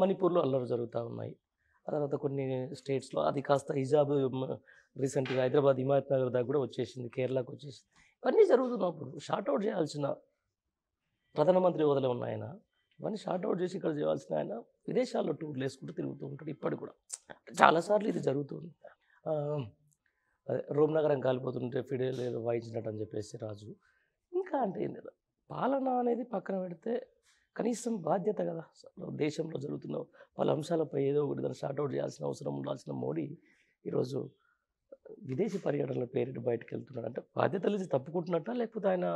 మణిపూర్లో అల్లరు జరుగుతూ ఉన్నాయి తర్వాత కొన్ని స్టేట్స్లో అది కాస్త హిజాబ్ రీసెంట్గా హైదరాబాద్ హిమాయత్ నగర్ దాకా కూడా వచ్చేసింది కేరళకు వచ్చేసింది ఇవన్నీ జరుగుతున్నప్పుడు షార్ట్అవుట్ చేయాల్సిన ప్రధానమంత్రి హోదాలో ఉన్న ఆయన ఇవన్నీ షార్ట్అవుట్ చేసి ఇక్కడ చేయాల్సిన ఆయన విదేశాల్లో టూర్లు వేసుకుంటూ తిరుగుతూ ఉంటాడు ఇప్పటి కూడా చాలాసార్లు ఇది జరుగుతుంది రోమ్ నగరం కాలిపోతుంటే ఫిడేల్ ఏదో వాయించినట్టు అని చెప్పేసి రాజు ఇంకా అంటే ఏంది పాలన అనేది పక్కన పెడితే కనీసం బాధ్యత కదా దేశంలో జరుగుతున్న పలు అంశాలపై ఏదో ఒకటి దాన్ని షార్ట్అవుట్ చేయాల్సిన అవసరం ఉండాల్సిన మోడీ ఈరోజు విదేశీ పర్యటనల పేరిట బయటకు వెళ్తున్నాడు అంటే బాధ్యతలు తప్పుకుంటున్నట్ట లేకపోతే ఆయన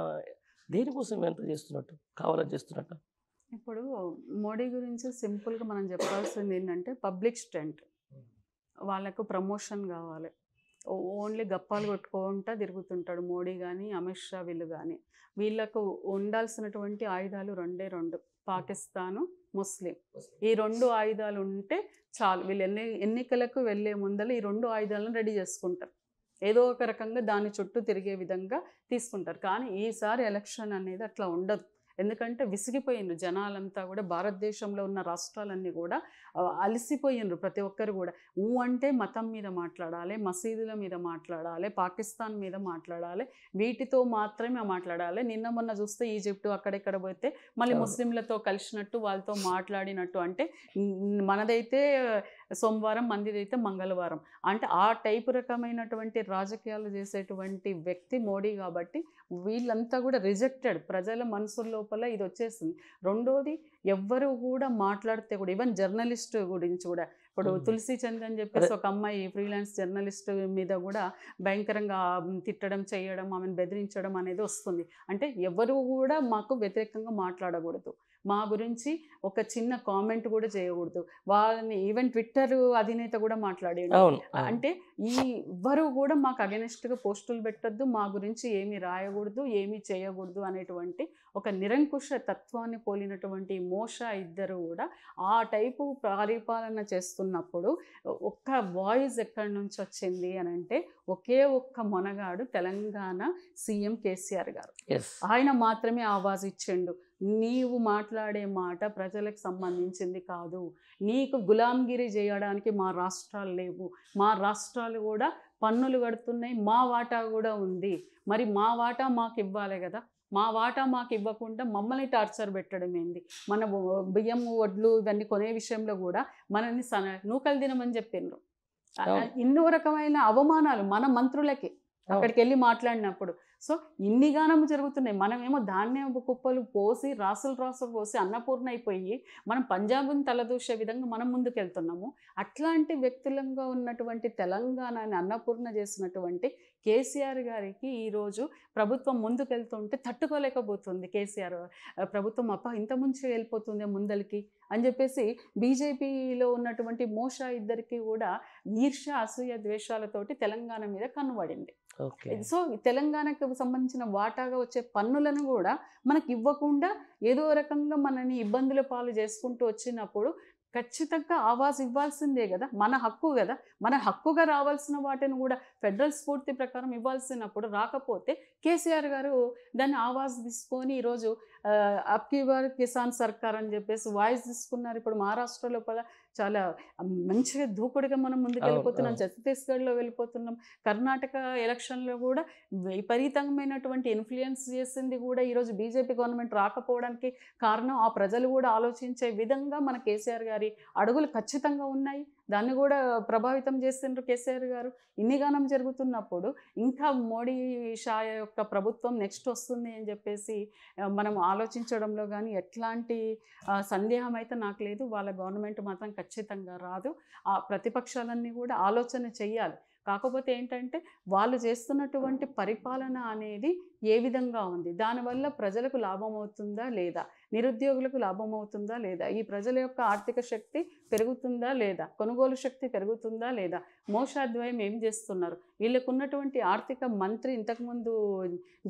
దేనికోసం ఎంత చేస్తున్నట్టు కావాలని చేస్తున్నట్ట ఇప్పుడు మోడీ గురించి సింపుల్గా మనం చెప్పాల్సింది ఏంటంటే పబ్లిక్ స్ట్రెంట్ వాళ్ళకు ప్రమోషన్ కావాలి ఓన్లీ గప్పాలు కొట్టుకుంటా తిరుగుతుంటాడు మోడీ కానీ అమిత్ షా వీళ్ళు కానీ వీళ్ళకు ఉండాల్సినటువంటి ఆయుధాలు రెండే రెండు పాకిస్తాను ముస్లిం ఈ రెండు ఆయుధాలు ఉంటే చాలు వీళ్ళు ఎన్ని ఎన్నికలకు వెళ్ళే ముందర ఈ రెండు ఆయుధాలను రెడీ చేసుకుంటారు ఏదో ఒక రకంగా దాని చుట్టూ తిరిగే విధంగా తీసుకుంటారు కానీ ఈసారి ఎలక్షన్ అనేది అట్లా ఉండదు ఎందుకంటే విసిగిపోయిండ్రు జనాలంతా కూడా భారతదేశంలో ఉన్న రాష్ట్రాలన్నీ కూడా అలసిపోయిండ్రు ప్రతి ఒక్కరు కూడా ఊ అంటే మతం మీద మాట్లాడాలి మసీదుల మీద మాట్లాడాలి పాకిస్తాన్ మీద మాట్లాడాలి వీటితో మాత్రమే మాట్లాడాలి నిన్న మొన్న చూస్తే ఈజిప్ట్ అక్కడెక్కడ పోతే మళ్ళీ ముస్లింలతో కలిసినట్టు వాళ్ళతో మాట్లాడినట్టు అంటే మనదైతే సోమవారం మందిదైతే మంగళవారం అంటే ఆ టైపు రకమైనటువంటి రాజకీయాలు చేసేటువంటి వ్యక్తి మోడీ కాబట్టి వీళ్ళంతా కూడా రిజెక్టెడ్ ప్రజల మనసుల్లో లోపల ఇది వచ్చేస్తుంది రెండోది ఎవ్వరు కూడా మాట్లాడితే కూడా ఈవెన్ జర్నలిస్ట్ గురించి కూడా ఇప్పుడు తులసి చంద్ అని చెప్పేసి ఒక అమ్మాయి ఫ్రీలాన్స్ జర్నలిస్ట్ మీద కూడా భయంకరంగా తిట్టడం చేయడం ఆమెను బెదిరించడం అనేది వస్తుంది అంటే ఎవరు కూడా మాకు వ్యతిరేకంగా మాట్లాడకూడదు మా గురించి ఒక చిన్న కామెంట్ కూడా చేయకూడదు వాళ్ళని ఈవెన్ ట్విట్టర్ అధినేత కూడా మాట్లాడాడు అంటే ఈ ఎవ్వరు కూడా మాకు గా పోస్టులు పెట్టద్దు మా గురించి ఏమి రాయకూడదు ఏమి చేయకూడదు అనేటువంటి ఒక నిరంకుశ తత్వాన్ని పోలినటువంటి మోష ఇద్దరు కూడా ఆ టైపు పరిపాలన చేస్తున్నప్పుడు ఒక్క వాయిస్ ఎక్కడి నుంచి వచ్చింది అని అంటే ఒకే ఒక్క మొనగాడు తెలంగాణ సీఎం కేసీఆర్ గారు ఆయన మాత్రమే ఆవాజ్ ఇచ్చిండు నీవు మాట్లాడే మాట ప్రజలకు సంబంధించింది కాదు నీకు గులాంగిరి చేయడానికి మా రాష్ట్రాలు లేవు మా రాష్ట్రాలు కూడా పన్నులు కడుతున్నాయి మా వాటా కూడా ఉంది మరి మా వాటా మాకు ఇవ్వాలి కదా మా వాటా మాకు ఇవ్వకుండా మమ్మల్ని టార్చర్ పెట్టడం ఏంది మన బియ్యం వడ్లు ఇవన్నీ కొనే విషయంలో కూడా మనల్ని సన నూకలు దినమని చెప్పిండ్రు ఎన్నో రకమైన అవమానాలు మన మంత్రులకే అక్కడికి వెళ్ళి మాట్లాడినప్పుడు సో ఇన్ని గానము జరుగుతున్నాయి మనమేమో ధాన్యం కుప్పలు పోసి రాసులు రాసులు పోసి అన్నపూర్ణ అయిపోయి మనం పంజాబ్ని తలదూసే విధంగా మనం ముందుకెళ్తున్నాము అట్లాంటి వ్యక్తులంగా ఉన్నటువంటి తెలంగాణని అన్నపూర్ణ చేసినటువంటి కేసీఆర్ గారికి ఈరోజు ప్రభుత్వం ముందుకెళ్తుంటే తట్టుకోలేకపోతుంది కేసీఆర్ ప్రభుత్వం అప్ప ఇంత ముంచే వెళ్ళిపోతుంది ముందలకి అని చెప్పేసి బీజేపీలో ఉన్నటువంటి మోషా ఇద్దరికి కూడా ఈర్ష అసూయ ద్వేషాలతోటి తెలంగాణ మీద కనుబడింది సో తెలంగాణకు సంబంధించిన వాటాగా వచ్చే పన్నులను కూడా మనకి ఇవ్వకుండా ఏదో రకంగా మనని ఇబ్బందుల పాలు చేసుకుంటూ వచ్చినప్పుడు ఖచ్చితంగా ఆవాజ్ ఇవ్వాల్సిందే కదా మన హక్కు కదా మన హక్కుగా రావాల్సిన వాటిని కూడా ఫెడరల్ స్ఫూర్తి ప్రకారం ఇవ్వాల్సినప్పుడు రాకపోతే కేసీఆర్ గారు దాన్ని ఆవాజ్ తీసుకొని ఈరోజు అబ్కీబార్ కిసాన్ సర్కార్ అని చెప్పేసి వాయిస్ తీసుకున్నారు ఇప్పుడు మహారాష్ట్రలో కూడా చాలా మంచిగా దూకుడుగా మనం ముందుకు వెళ్ళిపోతున్నాం ఛత్తీస్గఢ్లో వెళ్ళిపోతున్నాం కర్ణాటక ఎలక్షన్లో కూడా విపరీతమైనటువంటి ఇన్ఫ్లుయెన్స్ చేసింది కూడా ఈరోజు బీజేపీ గవర్నమెంట్ రాకపోవడానికి కారణం ఆ ప్రజలు కూడా ఆలోచించే విధంగా మన కేసీఆర్ గారి అడుగులు ఖచ్చితంగా ఉన్నాయి దాన్ని కూడా ప్రభావితం చేస్తుండ్రు కేసీఆర్ గారు ఇన్ని గానం జరుగుతున్నప్పుడు ఇంకా మోడీ షా యొక్క ప్రభుత్వం నెక్స్ట్ వస్తుంది అని చెప్పేసి మనం ఆలోచించడంలో కానీ ఎట్లాంటి సందేహం అయితే నాకు లేదు వాళ్ళ గవర్నమెంట్ మాత్రం ఖచ్చితంగా రాదు ఆ ప్రతిపక్షాలన్నీ కూడా ఆలోచన చెయ్యాలి కాకపోతే ఏంటంటే వాళ్ళు చేస్తున్నటువంటి పరిపాలన అనేది ఏ విధంగా ఉంది దానివల్ల ప్రజలకు లాభం అవుతుందా లేదా నిరుద్యోగులకు లాభం అవుతుందా లేదా ఈ ప్రజల యొక్క ఆర్థిక శక్తి పెరుగుతుందా లేదా కొనుగోలు శక్తి పెరుగుతుందా లేదా మోసాధ్వయం ఏం చేస్తున్నారు వీళ్ళకున్నటువంటి ఆర్థిక మంత్రి ఇంతకుముందు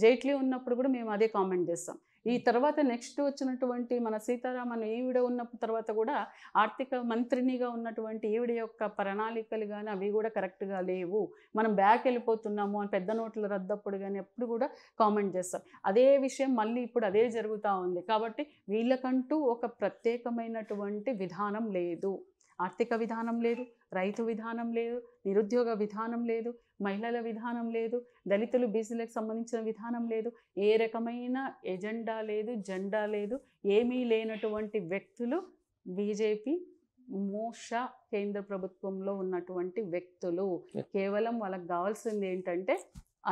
జైట్లీ ఉన్నప్పుడు కూడా మేము అదే కామెంట్ చేస్తాం ఈ తర్వాత నెక్స్ట్ వచ్చినటువంటి మన సీతారామన్ ఈవిడ ఉన్న తర్వాత కూడా ఆర్థిక మంత్రినిగా ఉన్నటువంటి ఈవిడ యొక్క ప్రణాళికలు కానీ అవి కూడా కరెక్ట్గా లేవు మనం బ్యాక్ వెళ్ళిపోతున్నాము అని పెద్ద నోట్ల రద్దప్పుడు కానీ ఎప్పుడు కూడా కామెంట్ చేస్తారు అదే విషయం మళ్ళీ ఇప్పుడు అదే జరుగుతూ ఉంది కాబట్టి వీళ్ళకంటూ ఒక ప్రత్యేకమైనటువంటి విధానం లేదు ఆర్థిక విధానం లేదు రైతు విధానం లేదు నిరుద్యోగ విధానం లేదు మహిళల విధానం లేదు దళితులు బిజినెస్లకు సంబంధించిన విధానం లేదు ఏ రకమైన ఎజెండా లేదు జెండా లేదు ఏమీ లేనటువంటి వ్యక్తులు బీజేపీ మోష కేంద్ర ప్రభుత్వంలో ఉన్నటువంటి వ్యక్తులు కేవలం వాళ్ళకి కావాల్సింది ఏంటంటే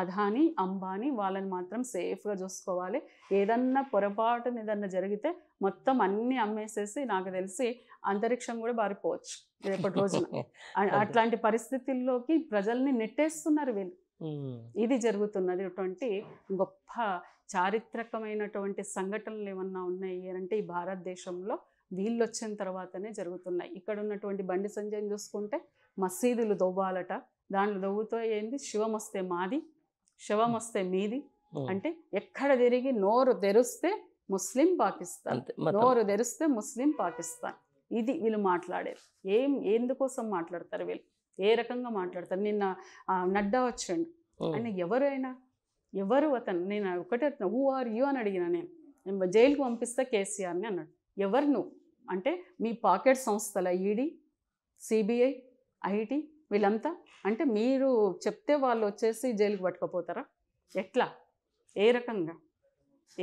అధాని అంబానీ వాళ్ళని మాత్రం సేఫ్గా చూసుకోవాలి ఏదన్నా పొరపాటున ఏదన్నా జరిగితే మొత్తం అన్ని అమ్మేసేసి నాకు తెలిసి అంతరిక్షం కూడా బారిపోవచ్చు రేపటి రోజున అట్లాంటి పరిస్థితుల్లోకి ప్రజల్ని నెట్టేస్తున్నారు వీళ్ళు ఇది జరుగుతున్నది ఇటువంటి గొప్ప చారిత్రకమైనటువంటి సంఘటనలు ఏమన్నా ఉన్నాయి అంటే ఈ భారతదేశంలో వీళ్ళు వచ్చిన తర్వాతనే జరుగుతున్నాయి ఇక్కడ ఉన్నటువంటి బండి సంజయం చూసుకుంటే మసీదులు దొవ్వాలట దాంట్లో దొవ్వుతో ఏంది వస్తే మాది శవం వస్తే మీది అంటే ఎక్కడ తిరిగి నోరు తెరిస్తే ముస్లిం పాకిస్తాన్ నోరు తెరిస్తే ముస్లిం పాకిస్తాన్ ఇది వీళ్ళు మాట్లాడేది ఏం ఎందుకోసం మాట్లాడతారు వీళ్ళు ఏ రకంగా మాట్లాడతారు నిన్న నడ్డా వచ్చాడు ఆయన ఎవరైనా ఎవరు అతను నేను ఒకటే హూ ఆర్ యూ అని అడిగిన నేను జైలుకు పంపిస్తా కేసీఆర్ని అన్నాడు ఎవరు నువ్వు అంటే మీ పాకెట్ సంస్థల ఈడీ సిబిఐ ఐటీ వీళ్ళంతా అంటే మీరు చెప్తే వాళ్ళు వచ్చేసి జైలుకి పట్టుకపోతారా ఎట్లా ఏ రకంగా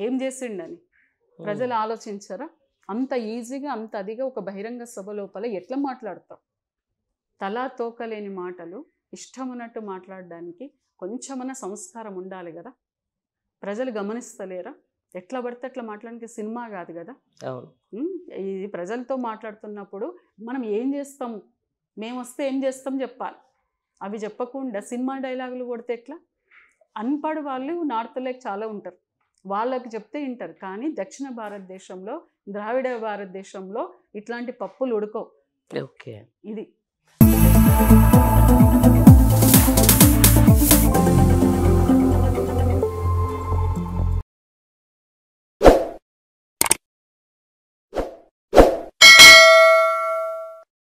ఏం చేసిండని ప్రజలు ఆలోచించారా అంత ఈజీగా అంత అదిగా ఒక బహిరంగ సభ లోపల ఎట్లా మాట్లాడతాం తలా తోకలేని మాటలు ఉన్నట్టు మాట్లాడడానికి కొంచెమన్నా సంస్కారం ఉండాలి కదా ప్రజలు గమనిస్తలేరా ఎట్లా పడితే అట్లా మాట్లాడానికి సినిమా కాదు కదా ఇది ప్రజలతో మాట్లాడుతున్నప్పుడు మనం ఏం చేస్తాం మేము వస్తే ఏం చేస్తాం చెప్పాలి అవి చెప్పకుండా సినిమా డైలాగులు కొడితే ఎట్లా అన్పడు వాళ్ళు నార్త్లోకి చాలా ఉంటారు వాళ్ళకి చెప్తే వింటారు కానీ దక్షిణ భారతదేశంలో ద్రావిడ భారతదేశంలో ఇట్లాంటి పప్పులు ఉడకవు ఓకే ఇది